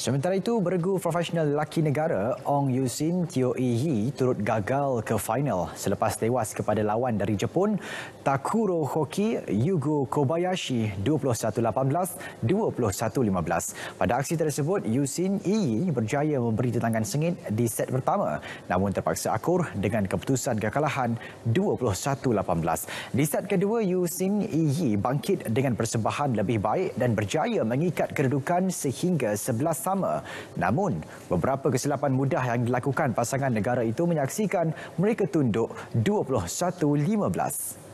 Sementara itu, beregu profesional lelaki negara Ong Yusin Tio Ehi turut gagal ke final selepas tewas kepada lawan dari Jepun Takuro Hoki Yugo Kobayashi 21-18, 21-15. Pada aksi tersebut, Yusin Ehi berjaya memberi tetangan sengit di set pertama namun terpaksa akur dengan keputusan kekalahan 21-18. Di set kedua, Yusin Ehi bangkit dengan persembahan lebih baik dan berjaya mengikat kedudukan sehingga 11 bersama. Namun, beberapa kesilapan mudah yang dilakukan pasangan negara itu menyaksikan mereka tunduk 21-15.